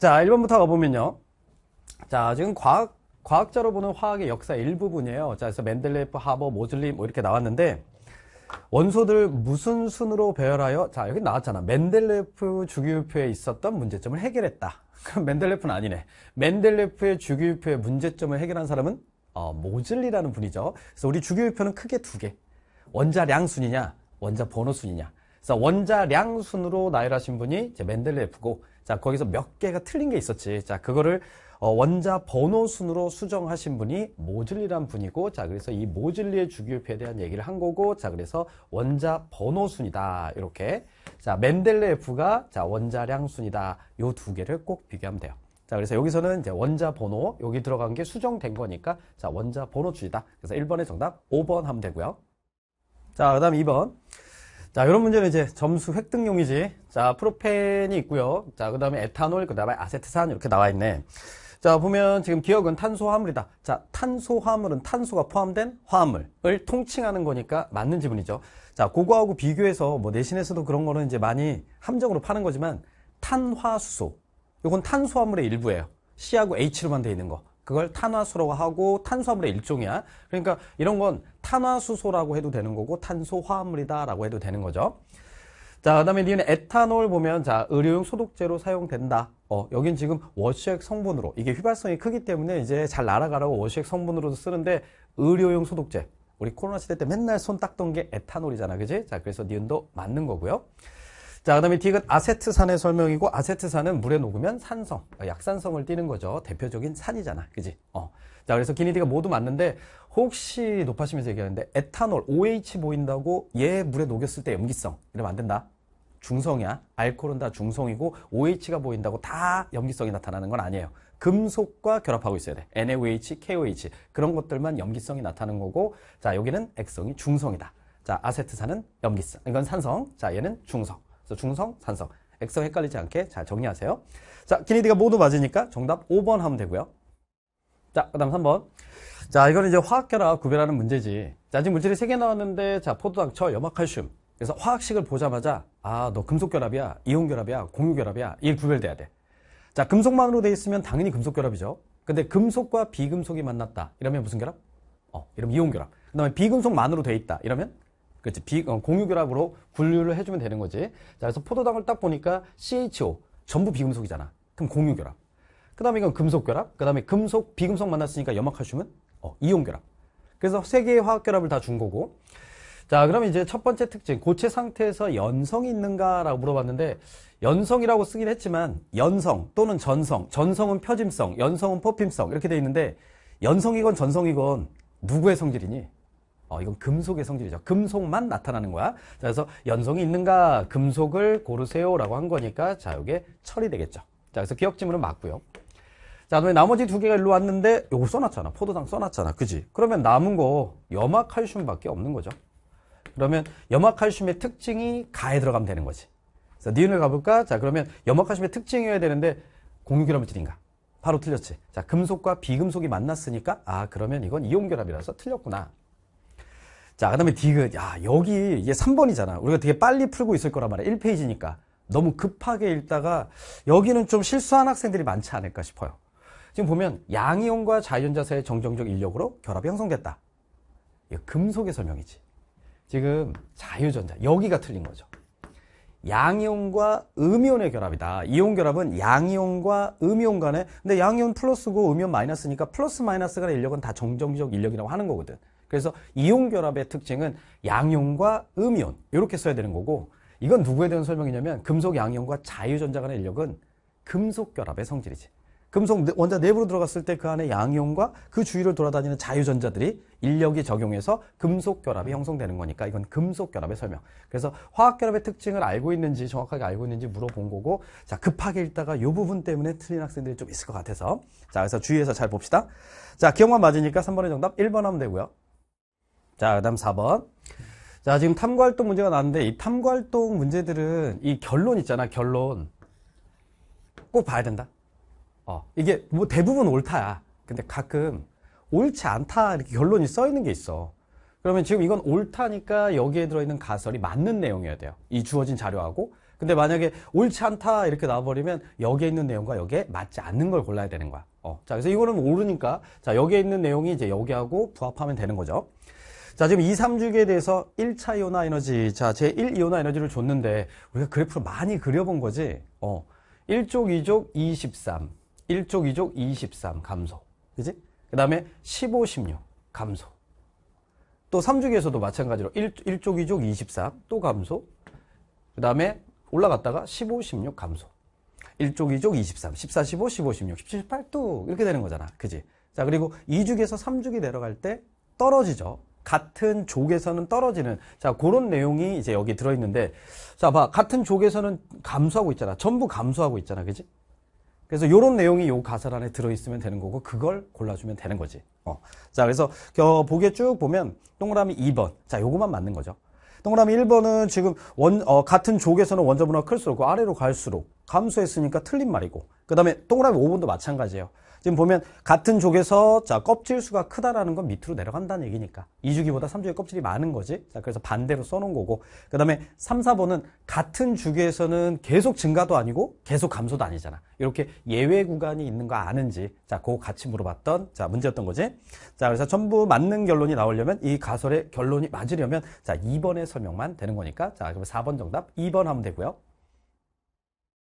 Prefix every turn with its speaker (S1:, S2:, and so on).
S1: 자, 1번부터 가보면요. 자, 지금 과학, 과학자로 보는 화학의 역사 일부분이에요. 자, 그래서 맨델레프, 하버, 모즐리뭐 이렇게 나왔는데, 원소들 무슨 순으로 배열하여, 자, 여기 나왔잖아. 맨델레프 주기율표에 있었던 문제점을 해결했다. 그럼 맨델레프는 아니네. 맨델레프의 주기율표의 문제점을 해결한 사람은, 어, 모즐리라는 분이죠. 그래서 우리 주기율표는 크게 두 개. 원자량 순이냐, 원자 번호 순이냐. 그래서 원자량 순으로 나열하신 분이 이제 맨델레프고, 자, 거기서 몇 개가 틀린 게 있었지. 자, 그거를 어, 원자 번호 순으로 수정하신 분이 모질리란 분이고 자 그래서 이 모질리의 주기율표에 대한 얘기를 한 거고 자 그래서 원자 번호 순이다 이렇게 자 맨델레프가 자 원자량 순이다 요 두 개를 꼭 비교하면 돼요 자 그래서 여기서는 이제 원자 번호 여기 들어간 게 수정된 거니까 자 원자 번호 줄이다 그래서 1번의 정답 5번 하면 되고요 자그 다음 2번 자, 이런 문제는 이제 점수 획득용이지. 자, 프로펜이 있고요. 자, 그다음에 에탄올, 그다음에 아세트산 이렇게 나와 있네. 자, 보면 지금 기억은 탄소화물이다. 자, 탄소화물은 탄소가 포함된 화합물을 통칭하는 거니까 맞는 지문이죠 자, 고거하고 비교해서 뭐 내신에서도 그런 거는 이제 많이 함정으로 파는 거지만 탄화수소. 이건 탄소화물의 일부예요. C하고 H로만 돼 있는 거. 그걸 탄화수라고 하고 탄수화물의 일종이야. 그러니까 이런 건 탄화수소라고 해도 되는 거고 탄소화합물이다라고 해도 되는 거죠. 자, 그 다음에 니은 에탄올 보면 자 의료용 소독제로 사용된다. 어, 여긴 지금 워시액 성분으로 이게 휘발성이 크기 때문에 이제 잘 날아가라고 워시액 성분으로도 쓰는데 의료용 소독제 우리 코로나 시대 때 맨날 손 닦던 게 에탄올이잖아, 그지? 자, 그래서 니은도 맞는 거고요. 자, 그 다음에 디귿 아세트산의 설명이고 아세트산은 물에 녹으면 산성, 약산성을 띠는 거죠. 대표적인 산이잖아, 그지? 어. 자, 그래서 기니디가 모두 맞는데 혹시 높아시면서 얘기하는데 에탄올, OH 보인다고 얘 물에 녹였을 때 염기성 이러면 안 된다. 중성이야. 알코올은 다 중성이고 OH가 보인다고 다 염기성이 나타나는 건 아니에요. 금속과 결합하고 있어야 돼. NaOH, KOH 그런 것들만 염기성이 나타나는 거고 자 여기는 액성이 중성이다. 자 아세트산은 염기성, 이건 산성, 자 얘는 중성. 그래서 중성, 산성. 액성 헷갈리지 않게 잘 정리하세요. 자, 기니디가 모두 맞으니까 정답 5번 하면 되고요. 자, 그 다음 3번. 자, 이거는 이제 화학결합 구별하는 문제지. 자, 지금 물질이 3개 나왔는데, 자, 포도당초, 염화칼슘. 그래서 화학식을 보자마자, 아, 너 금속결합이야, 이온결합이야, 공유결합이야. 이 구별돼야 돼. 자, 금속망으로돼 있으면 당연히 금속결합이죠. 근데 금속과 비금속이 만났다. 이러면 무슨 결합? 어, 이러면 이온결합. 그 다음에 비금속만으로 돼 있다. 이러면 그렇지. 비, 어, 공유결합으로 분류를 해주면 되는 거지. 자, 그래서 포도당을 딱 보니까 CHO 전부 비금속이잖아. 그럼 공유결합. 그 다음에 이건 금속결합, 그 다음에 금속, 비금속 만났으니까 염화칼슘은 어, 이온결합. 그래서 세 개의 화학결합을 다 준 거고. 자, 그럼 이제 첫 번째 특징, 고체 상태에서 연성이 있는가라고 물어봤는데, 연성이라고 쓰긴 했지만, 연성 또는 전성, 전성은 펴짐성, 연성은 퍼핌성 이렇게 돼 있는데, 연성이건 전성이건 누구의 성질이니? 어, 이건 금속의 성질이죠. 금속만 나타나는 거야. 자, 그래서 연성이 있는가, 금속을 고르세요라고 한 거니까, 자, 이게 처리되겠죠. 자, 그래서 기억지문은 맞고요. 자, 그다음에 나머지 두 개가 일로 왔는데 요거 써놨잖아. 포도당 써놨잖아. 그지? 그러면 남은 거 염화칼슘밖에 없는 거죠. 그러면 염화칼슘의 특징이 가에 들어가면 되는 거지. 자, 니은을 가볼까? 자, 그러면 염화칼슘의 특징이어야 되는데 공유결합물질인가? 바로 틀렸지. 자, 금속과 비금속이 만났으니까 아, 그러면 이건 이온결합이라서 틀렸구나. 자, 그다음에 디귿. 야, 여기 이게 3번이잖아. 우리가 되게 빨리 풀고 있을 거란 말이야. 1페이지니까. 너무 급하게 읽다가 여기는 좀 실수한 학생들이 많지 않을까 싶어요. 지금 보면 양이온과 자이온자세의 정정적 인력으로 결합이 형성됐다. 이 금속의 설명이지. 지금 자유전자 여기가 틀린 거죠. 양이온과 음이온의 결합이다. 이온 결합은 양이온과 음이온 간에 근데 양이온 플러스고 음이온 마이너스니까 플러스 마이너스 간의 인력은 다 정정적 인력이라고 하는 거거든. 그래서 이온 결합의 특징은 양이온과 음이온 이렇게 써야 되는 거고 이건 누구에 대한 설명이냐면 금속 양이온과 자유전자 간의 인력은 금속 결합의 성질이지. 금속 원자 내부로 들어갔을 때 그 안에 양이온과 그 주위를 돌아다니는 자유전자들이 인력이 적용해서 금속 결합이 형성되는 거니까 이건 금속 결합의 설명. 그래서 화학 결합의 특징을 알고 있는지 정확하게 알고 있는지 물어본 거고 자 급하게 읽다가 요 부분 때문에 틀린 학생들이 좀 있을 것 같아서 자 그래서 주의해서 잘 봅시다. 자 기억만 맞으니까 3번의 정답 1번 하면 되고요. 자 그다음 4번. 자 지금 탐구활동 문제가 나왔는데 이 탐구활동 문제들은 이 결론 있잖아 결론 꼭 봐야 된다. 어, 이게 뭐 대부분 옳다야. 근데 가끔 옳지 않다 이렇게 결론이 써 있는 게 있어. 그러면 지금 이건 옳다니까 여기에 들어있는 가설이 맞는 내용이어야 돼요. 이 주어진 자료하고. 근데 만약에 옳지 않다 이렇게 나와버리면 여기에 있는 내용과 여기에 맞지 않는 걸 골라야 되는 거야. 어. 자, 그래서 이거는 옳으니까 자, 여기에 있는 내용이 이제 여기하고 부합하면 되는 거죠. 자, 지금 2, 3주기에 대해서 1차 이온화 에너지, 자, 제1 이온화 에너지를 줬는데 우리가 그래프를 많이 그려본 거지. 어. 1쪽, 2쪽, 2, 3 1족, 2족, 23 감소. 그지? 그 다음에 15, 16 감소. 또 3주기에서도 마찬가지로 1, 1족, 2족, 23또 감소. 그 다음에 올라갔다가 15, 16 감소. 1족, 2족, 23, 14, 15, 15, 16, 17, 18 또 이렇게 되는 거잖아. 그지? 자, 그리고 2주기에서 3주기 내려갈 때 떨어지죠. 같은 족에서는 떨어지는 자 그런 내용이 이제 여기 들어있는데 자 봐 같은 족에서는 감소하고 있잖아 전부 감소하고 있잖아 그지 그래서 요런 내용이 요 가설 안에 들어있으면 되는 거고 그걸 골라주면 되는 거지. 어. 자 그래서 겨, 보기에 쭉 보면 동그라미 2번. 자요것만 맞는 거죠. 동그라미 1번은 지금 원, 어, 같은 조에서는 원자분화가 클수록 아래로 갈수록 감소했으니까 틀린 말이고 그 다음에 동그라미 5번도 마찬가지예요. 지금 보면 같은 족에서 자 껍질 수가 크다라는 건 밑으로 내려간다는 얘기니까 2주기보다 3주기 껍질이 많은 거지. 자 그래서 반대로 써놓은 거고 그 다음에 3, 4번은 같은 주기에서는 계속 증가도 아니고 계속 감소도 아니잖아. 이렇게 예외 구간이 있는 거 아는지 자 그거 같이 물어봤던 자 문제였던 거지. 자 그래서 전부 맞는 결론이 나오려면 이 가설의 결론이 맞으려면 자 2번의 설명만 되는 거니까 자 그럼 4번 정답 2번 하면 되고요.